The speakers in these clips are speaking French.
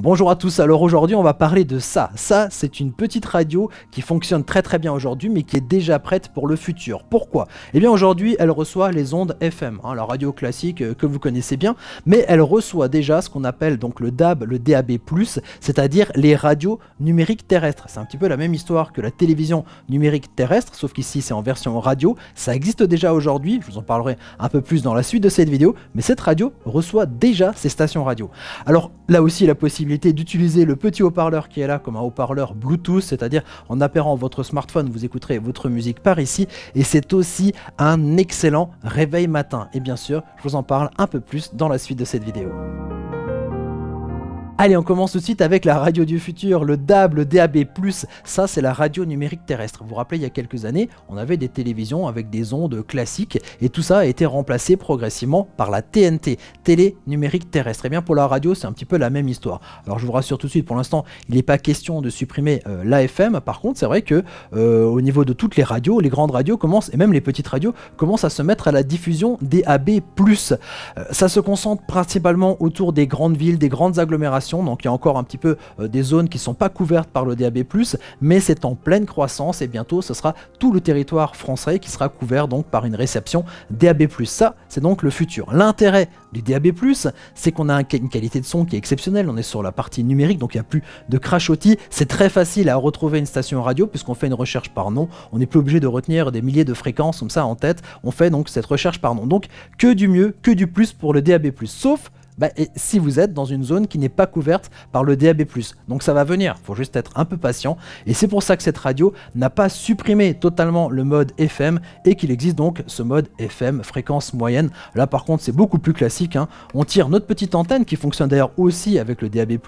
Bonjour à tous, alors aujourd'hui on va parler de ça. Ça c'est une petite radio qui fonctionne très très bien aujourd'hui mais qui est déjà prête pour le futur. Pourquoi Eh bien aujourd'hui elle reçoit les ondes FM, hein, la radio classique euh, que vous connaissez bien, mais elle reçoit déjà ce qu'on appelle donc le DAB, le DAB+, c'est-à-dire les radios numériques terrestres. C'est un petit peu la même histoire que la télévision numérique terrestre, sauf qu'ici c'est en version radio, ça existe déjà aujourd'hui, je vous en parlerai un peu plus dans la suite de cette vidéo, mais cette radio reçoit déjà ces stations radio. Alors là aussi la possibilité d'utiliser le petit haut-parleur qui est là comme un haut-parleur Bluetooth, c'est-à-dire en appairant votre smartphone, vous écouterez votre musique par ici, et c'est aussi un excellent réveil matin. Et bien sûr, je vous en parle un peu plus dans la suite de cette vidéo. Allez, on commence tout de suite avec la radio du futur, le DAB, DAB+. Ça, c'est la radio numérique terrestre. Vous vous rappelez, il y a quelques années, on avait des télévisions avec des ondes classiques et tout ça a été remplacé progressivement par la TNT, télé numérique terrestre. Et eh bien pour la radio, c'est un petit peu la même histoire. Alors je vous rassure tout de suite, pour l'instant, il n'est pas question de supprimer euh, l'AFM. Par contre, c'est vrai que euh, au niveau de toutes les radios, les grandes radios commencent et même les petites radios commencent à se mettre à la diffusion DAB+. Euh, ça se concentre principalement autour des grandes villes, des grandes agglomérations donc il y a encore un petit peu euh, des zones qui ne sont pas couvertes par le DAB+, mais c'est en pleine croissance et bientôt ce sera tout le territoire français qui sera couvert donc par une réception DAB+. Ça, c'est donc le futur. L'intérêt du DAB+, c'est qu'on a une qualité de son qui est exceptionnelle, on est sur la partie numérique, donc il n'y a plus de crachotis, c'est très facile à retrouver une station radio puisqu'on fait une recherche par nom, on n'est plus obligé de retenir des milliers de fréquences comme ça en tête, on fait donc cette recherche par nom. Donc que du mieux, que du plus pour le DAB+, sauf bah, et si vous êtes dans une zone qui n'est pas couverte par le DAB+. Donc ça va venir, faut juste être un peu patient. Et c'est pour ça que cette radio n'a pas supprimé totalement le mode FM et qu'il existe donc ce mode FM fréquence moyenne. Là par contre c'est beaucoup plus classique. Hein. On tire notre petite antenne qui fonctionne d'ailleurs aussi avec le DAB+,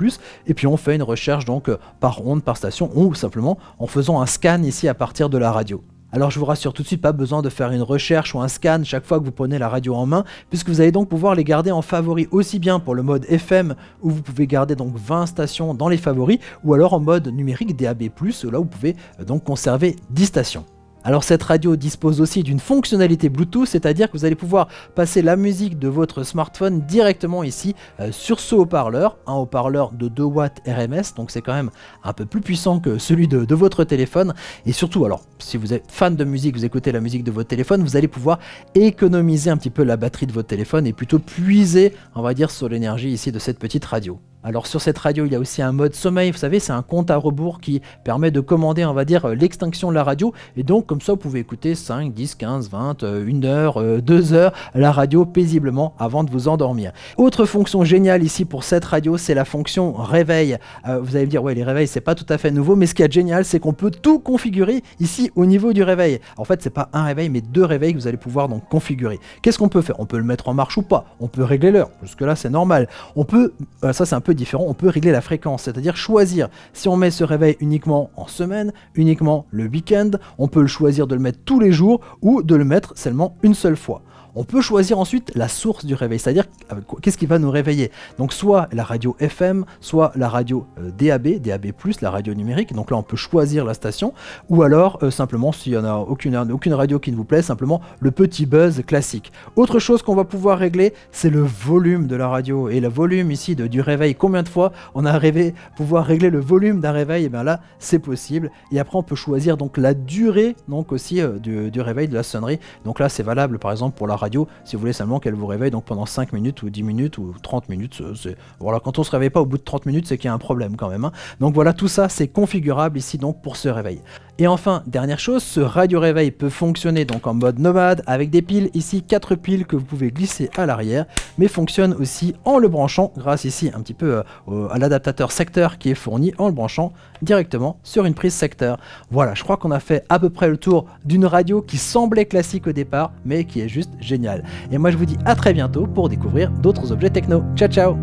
et puis on fait une recherche donc euh, par onde, par station, ou simplement en faisant un scan ici à partir de la radio. Alors je vous rassure tout de suite, pas besoin de faire une recherche ou un scan chaque fois que vous prenez la radio en main, puisque vous allez donc pouvoir les garder en favoris aussi bien pour le mode FM, où vous pouvez garder donc 20 stations dans les favoris, ou alors en mode numérique DAB+, où vous pouvez euh, donc conserver 10 stations. Alors cette radio dispose aussi d'une fonctionnalité Bluetooth, c'est-à-dire que vous allez pouvoir passer la musique de votre smartphone directement ici euh, sur ce haut-parleur, un haut-parleur de 2 watts RMS, donc c'est quand même un peu plus puissant que celui de, de, votre téléphone. Et surtout, alors si vous êtes fan de musique, vous écoutez la musique de votre téléphone, vous allez pouvoir économiser un petit peu la batterie de votre téléphone et plutôt puiser, on va dire, sur l'énergie ici de cette petite radio. Alors sur cette radio, il y a aussi un mode sommeil, vous savez, c'est un compte à rebours qui permet de commander, on va dire, euh, l'extinction de la radio. Et donc comme ça, vous pouvez écouter 5, 10, 15, 20, 1 heure, 2 euh, heures la radio paisiblement avant de vous endormir. Autre fonction géniale ici pour cette radio, c'est la fonction réveil. Euh, vous allez me dire, ouais, les réveils, c'est pas tout à fait nouveau, mais ce qui est génial, c'est qu'on peut tout configurer ici au niveau du réveil. En fait, c'est pas un réveil, mais deux réveils que vous allez pouvoir donc configurer. Qu'est-ce qu'on peut faire On peut le mettre en marche ou pas. On peut régler l'heure. Jusque-là, c'est normal. On peut, ça c'est un peu différent, on peut régler la fréquence, c'est-à-dire choisir si on met ce réveil uniquement en semaine, uniquement le week-end, on peut le choisir de le mettre tous les jours ou de le mettre seulement une seule fois. On peut choisir ensuite la source du réveil, c'est-à-dire euh, qu'est-ce qui va nous réveiller. Donc soit la radio FM, soit la radio euh, DAB, DAB+, la radio numérique. Donc là, on peut choisir la station, ou alors euh, simplement, s'il n'y en a aucune, aucune radio qui ne vous plaît, simplement le petit buzz classique. Autre chose qu'on va pouvoir régler, c'est le volume de la radio. Et le volume ici du réveil, combien de fois on a rêvé pouvoir régler le volume d'un réveil Et eh bien là, c'est possible. Et après, on peut choisir donc la durée donc aussi du, du réveil, de la sonnerie. Donc là, c'est valable par exemple pour la radio, si vous voulez seulement qu'elle vous réveille donc pendant 5 minutes ou 10 minutes ou 30 minutes. C'est... Voilà, quand on se réveille pas au bout de 30 minutes, c'est qu'il y a un problème quand même. Hein. Donc voilà, tout ça c'est configurable ici donc pour ce réveil. Et enfin, dernière chose, ce radio réveil peut fonctionner donc en mode nomade avec des piles, ici 4 piles que vous pouvez glisser à l'arrière, mais fonctionne aussi en le branchant grâce ici un petit peu euh, à l'adaptateur secteur qui est fourni en le branchant directement sur une prise secteur. Voilà, je crois qu'on a fait à peu près le tour d'une radio qui semblait classique au départ, mais qui est juste géniale. Et moi je vous dis à très bientôt pour découvrir d'autres objets techno. Ciao ciao